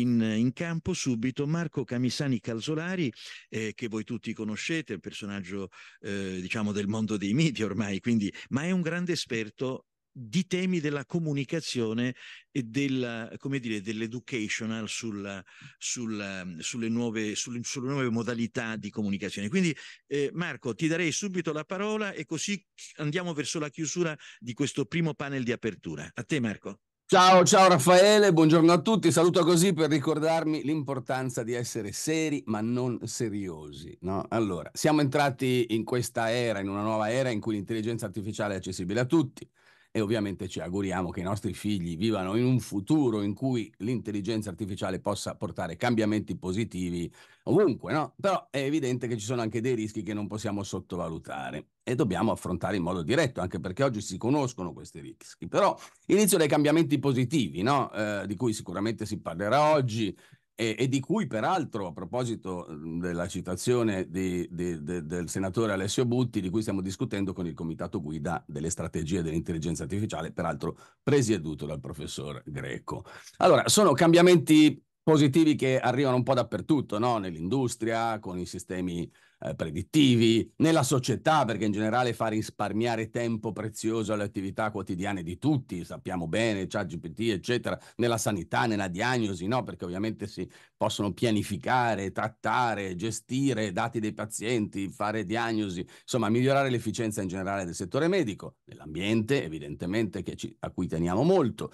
in, in campo subito Marco Camisani Calzolari, eh, che voi tutti conoscete, un personaggio eh, diciamo del mondo dei media ormai, quindi, ma è un grande esperto di temi della comunicazione e della, come dire, dell'educational sulla, sulla, sulle, nuove, sulle, sulle, nuove, modalità di comunicazione. Quindi eh, Marco, ti darei subito la parola e così andiamo verso la chiusura di questo primo panel di apertura. A te Marco. Ciao, ciao Raffaele, buongiorno a tutti. Saluto così per ricordarmi l'importanza di essere seri ma non seriosi. No? Allora, siamo entrati in questa era, in una nuova era in cui l'intelligenza artificiale è accessibile a tutti e ovviamente ci auguriamo che i nostri figli vivano in un futuro in cui l'intelligenza artificiale possa portare cambiamenti positivi ovunque, no? Però è evidente che ci sono anche dei rischi che non possiamo sottovalutare e dobbiamo affrontare in modo diretto, anche perché oggi si conoscono questi rischi. Però inizio dai cambiamenti positivi, no? eh, di cui sicuramente si parlerà oggi, e, e, di cui peraltro, a proposito mhmm, della citazione di, di, de, del senatore Alessio Butti, di cui stiamo discutendo con il Comitato Guida delle Strategie dell'Intelligenza Artificiale, peraltro presieduto dal professor Greco. Allora, sono cambiamenti positivi che arrivano un po' dappertutto, no? nell'industria, con i sistemi eh, predittivi, nella società, perché in generale fa risparmiare tempo prezioso alle attività quotidiane di tutti, sappiamo bene, ChatGPT, eccetera, nella sanità, nella diagnosi, no? perché ovviamente si possono pianificare, trattare, gestire dati dei pazienti, fare diagnosi, insomma migliorare l'efficienza in generale del settore medico, nell'ambiente, evidentemente, ci, a cui teniamo molto.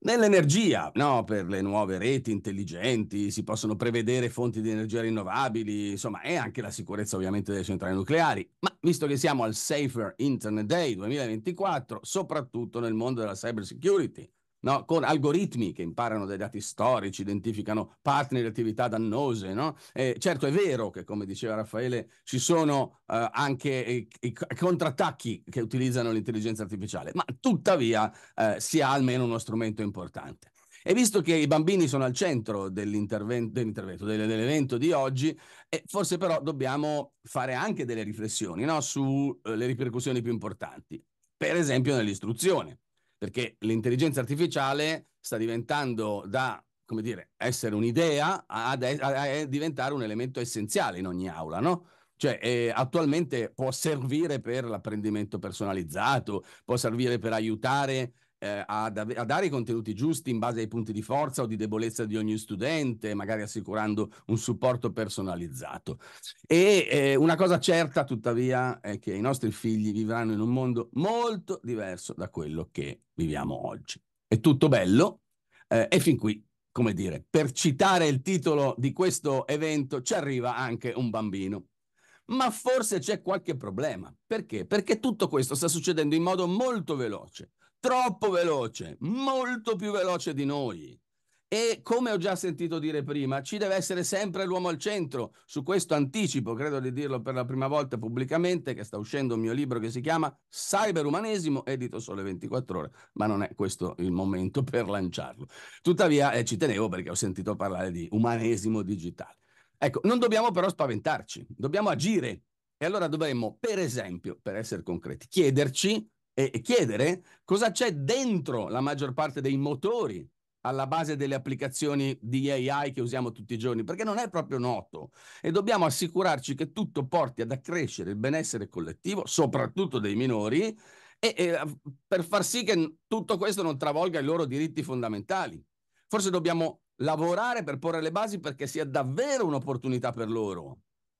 Nell'energia, no? per le nuove reti intelligenti, si possono prevedere fonti di energia rinnovabili, insomma, e anche la sicurezza ovviamente delle centrali nucleari. Ma visto che siamo al Safer Internet Day 2024, soprattutto nel mondo della cyber security, no? con algoritmi che imparano dai dati storici, identificano partner di attività dannose. No? Eh, certo è vero che, come diceva Raffaele, ci sono eh, anche i, i, contrattacchi che utilizzano l'intelligenza artificiale, ma tuttavia eh, si ha almeno uno strumento importante. E visto che i bambini sono al centro dell'intervento, dell'intervento dell'evento di oggi, eh, forse però dobbiamo fare anche delle riflessioni no? sulle eh, ripercussioni più importanti, per esempio nell'istruzione perché l'intelligenza artificiale sta diventando da come dire, essere un'idea a, a, diventare un elemento essenziale in ogni aula, no? Cioè, eh, attualmente può servire per l'apprendimento personalizzato, può servire per aiutare eh, a, da- a, dare i contenuti giusti in base ai punti di forza o di debolezza di ogni studente, magari assicurando un supporto personalizzato. E eh, una cosa certa, tuttavia, è che i nostri figli vivranno in un mondo molto diverso da quello che viviamo oggi. È tutto bello eh, e fin qui, come dire, per citare il titolo di questo evento ci arriva anche un bambino. Ma forse c'è qualche problema. Perché? Perché tutto questo sta succedendo in modo molto veloce troppo veloce, molto più veloce di noi. E come ho già sentito dire prima, ci deve essere sempre l'uomo al centro. Su questo anticipo, credo di dirlo per la prima volta pubblicamente, che sta uscendo un mio libro che si chiama Cyberumanesimo, edito sole 24 ore, ma non è questo il momento per lanciarlo. Tuttavia eh, ci tenevo perché ho sentito parlare di umanesimo digitale. Ecco, non dobbiamo però spaventarci, dobbiamo agire. E allora dovremmo, per esempio, per essere concreti, chiederci e chiedere cosa c'è dentro la maggior parte dei motori alla base delle applicazioni di AI che usiamo tutti i giorni, perché non è proprio noto e dobbiamo assicurarci che tutto porti ad accrescere il benessere collettivo, soprattutto dei minori, e, e per far sì che tutto questo non travolga i loro diritti fondamentali. Forse dobbiamo lavorare per porre le basi perché sia davvero un'opportunità per loro,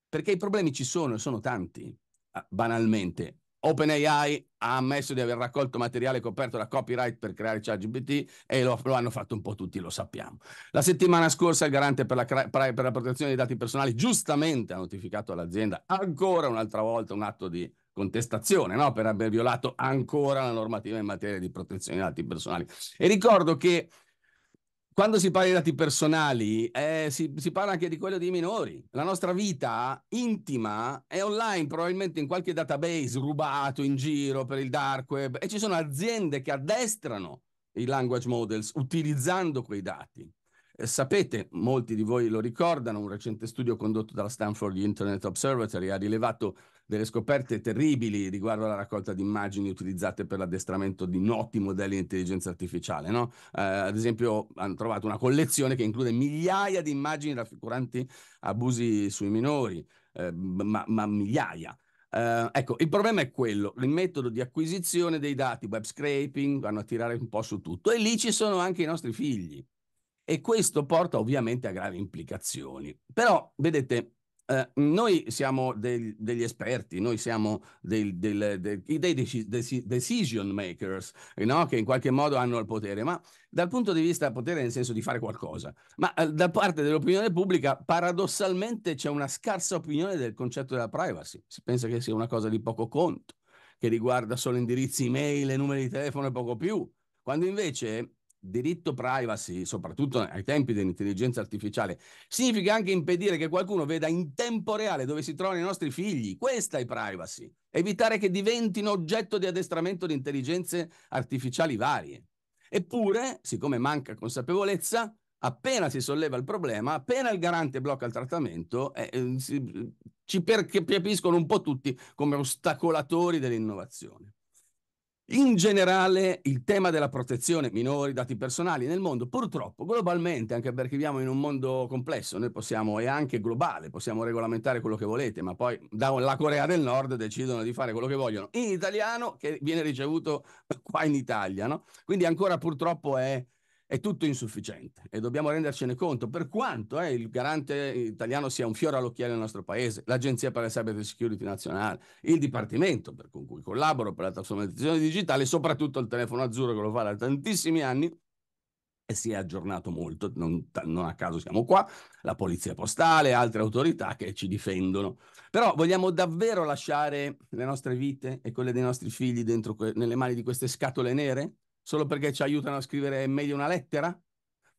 perché i problemi ci sono e sono tanti, ah, banalmente OpenAI ha ammesso di aver raccolto materiale coperto da copyright per creare ChatGPT e lo, lo, hanno fatto un po' tutti, lo sappiamo. La settimana scorsa il garante per la, per la protezione dei dati personali giustamente ha notificato all'azienda ancora un'altra volta un atto di contestazione no? per aver violato ancora la normativa in materia di protezione dei dati personali. E ricordo che quando si parla di dati personali, eh, si, si, parla anche di quello dei minori. La nostra vita intima è online, probabilmente in qualche database rubato in giro per il dark web e ci sono aziende che addestrano i language models utilizzando quei dati. Eh, sapete, molti di voi lo ricordano, un recente studio condotto dalla Stanford Internet Observatory ha rilevato delle scoperte terribili riguardo alla raccolta di immagini utilizzate per l'addestramento di noti modelli di intelligenza artificiale. No? Eh, ad esempio, hanno trovato una collezione che include migliaia di immagini raffiguranti abusi sui minori, eh, ma, ma migliaia. Uh, ecco, il problema è quello, il metodo di acquisizione dei dati, web scraping, vanno a tirare un po' su tutto e lì ci sono anche i nostri figli e questo porta ovviamente a gravi implicazioni. Però, vedete, eh, noi siamo del, degli esperti, noi siamo del, del, dei decision makers, no? che in qualche modo hanno il potere, ma dal punto di vista del potere nel senso di fare qualcosa, ma eh, da parte dell'opinione pubblica paradossalmente c'è una scarsa opinione del concetto della privacy, si pensa che sia una cosa di poco conto, che riguarda solo indirizzi email, numeri di telefono e poco più, quando invece diritto privacy, soprattutto ai tempi dell'intelligenza artificiale, significa anche impedire che qualcuno veda in tempo reale dove si trovano i nostri figli. Questa è privacy. Evitare che diventino oggetto di addestramento di intelligenze artificiali varie. Eppure, siccome manca consapevolezza, appena si solleva il problema, appena il garante blocca il trattamento, eh, eh si, ci percepiscono un po' tutti come ostacolatori dell'innovazione. In generale, il tema della protezione minori, dati personali nel mondo, purtroppo globalmente, anche perché viviamo in un mondo complesso, noi possiamo, e anche globale, possiamo regolamentare quello che volete, ma poi dalla Corea del Nord decidono di fare quello che vogliono in italiano che viene ricevuto qua in Italia, no? Quindi ancora purtroppo è è tutto insufficiente e dobbiamo rendercene conto per quanto eh, il garante italiano sia un fiore all'occhiello del nostro paese, l'Agenzia per la Cyber Security Nazionale, il Dipartimento per, con cui collaboro per la trasformazione digitale, soprattutto il telefono azzurro che lo fa da tantissimi anni e si è aggiornato molto, non, non a caso siamo qua, la Polizia Postale, altre autorità che ci difendono. Però vogliamo davvero lasciare le nostre vite e quelle dei nostri figli dentro, nelle mani di queste scatole nere? solo perché ci aiutano a scrivere meglio una lettera?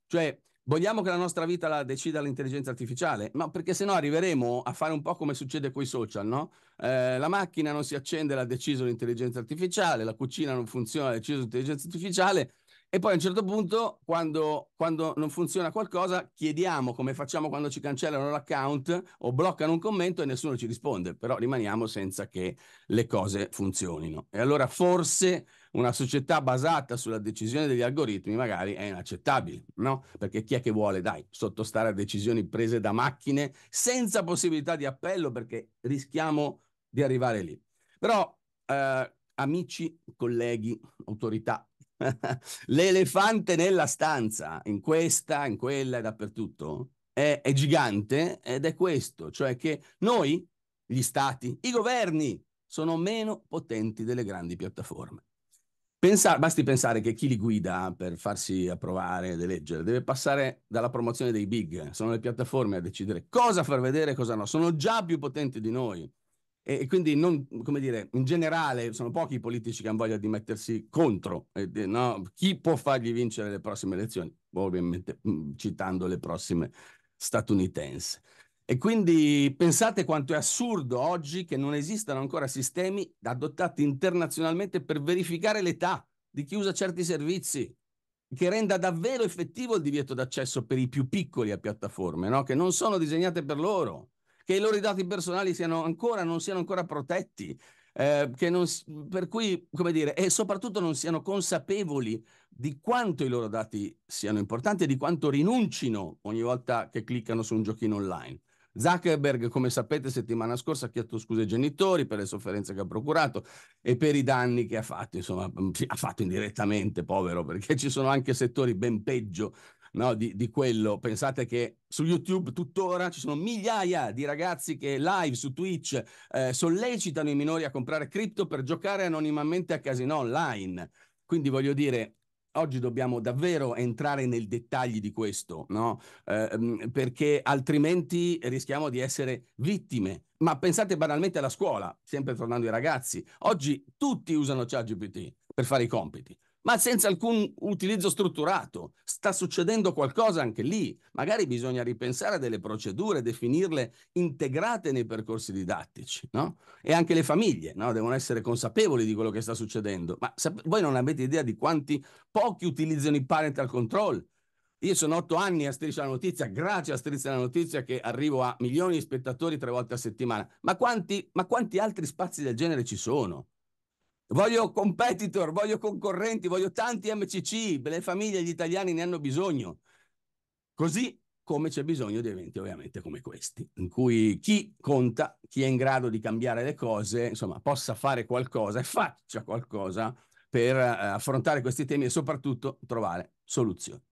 Cioè, vogliamo che la nostra vita la decida l'intelligenza artificiale? Ma perché sennò arriveremo a fare un po' come succede con i social, no? Eh, la macchina non si accende, l'ha deciso l'intelligenza artificiale, la cucina non funziona, l'ha deciso l'intelligenza artificiale, e poi a un certo punto, quando, quando, non funziona qualcosa, chiediamo come facciamo quando ci cancellano l'account o bloccano un commento e nessuno ci risponde, però rimaniamo senza che le cose funzionino. E allora forse una società basata sulla decisione degli algoritmi magari è inaccettabile, no? Perché chi è che vuole, dai, sottostare a decisioni prese da macchine senza possibilità di appello perché rischiamo di arrivare lì. Però, eh, amici, colleghi, autorità L'elefante nella stanza, in questa, in quella e dappertutto, è, è gigante ed è questo, cioè che noi, gli stati, i governi, sono meno potenti delle grandi piattaforme. Pensare, basti pensare che chi li guida per farsi approvare ed eleggere deve passare dalla promozione dei big, sono le piattaforme a decidere cosa far vedere e cosa no, sono già più potenti di noi. E quindi, non, come dire, in generale sono pochi i politici che hanno voglia di mettersi contro. Eh, no? Chi può fargli vincere le prossime elezioni? Boh, ovviamente mm, citando le prossime statunitense. E quindi pensate quanto è assurdo oggi che non esistano ancora sistemi adottati internazionalmente per verificare l'età di chi usa certi servizi, che renda davvero effettivo il divieto d'accesso per i più piccoli a piattaforme, no? che non sono disegnate per loro che i loro dati personali siano ancora, non siano ancora protetti. Eh, non, per cui, come dire, e soprattutto non siano consapevoli di quanto i loro dati siano importanti e di quanto rinuncino ogni volta che cliccano su un giochino online. Zuckerberg, come sapete, settimana scorsa ha chiesto scuse ai genitori per le sofferenze che ha procurato e per i danni che ha fatto, insomma, ha fatto indirettamente, povero, perché ci sono anche settori ben peggio no, di, di, quello. Pensate che su YouTube tuttora ci sono migliaia di ragazzi che live su Twitch eh, sollecitano i minori a comprare cripto per giocare anonimamente a casino online. Quindi voglio dire, oggi dobbiamo davvero entrare nel dettagli di questo, no? eh, perché altrimenti rischiamo di essere vittime. Ma pensate banalmente alla scuola, sempre tornando ai ragazzi. Oggi tutti usano ChatGPT per fare i compiti ma senza alcun utilizzo strutturato. Sta succedendo qualcosa anche lì. Magari bisogna ripensare a delle procedure, definirle integrate nei percorsi didattici, no? E anche le famiglie, no? Devono essere consapevoli di quello che sta succedendo. Ma sap- voi non avete idea di quanti pochi utilizzano i parental control? Io sono otto anni a Striscia la Notizia, grazie a Striscia la Notizia che arrivo a milioni di spettatori tre volte a settimana. Ma quanti, ma quanti altri spazi del genere ci sono? voglio competitor, voglio concorrenti, voglio tanti MCC, le famiglie, gli italiani ne hanno bisogno. Così come c'è bisogno di eventi ovviamente come questi, in cui chi conta, chi è in grado di cambiare le cose, insomma, possa fare qualcosa e faccia qualcosa per eh, affrontare questi temi e soprattutto trovare soluzioni.